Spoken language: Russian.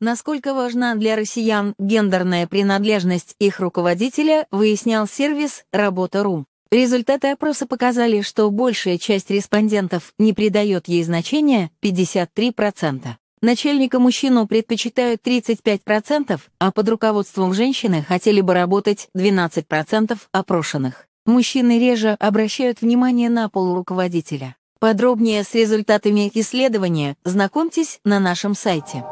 Насколько важна для россиян гендерная принадлежность их руководителя, выяснял сервис «Работа.ру». Результаты опроса показали, что большая часть респондентов не придает ей значения 53%. Начальника мужчину предпочитают 35%, а под руководством женщины хотели бы работать 12% опрошенных. Мужчины реже обращают внимание на пол руководителя. Подробнее с результатами исследования знакомьтесь на нашем сайте.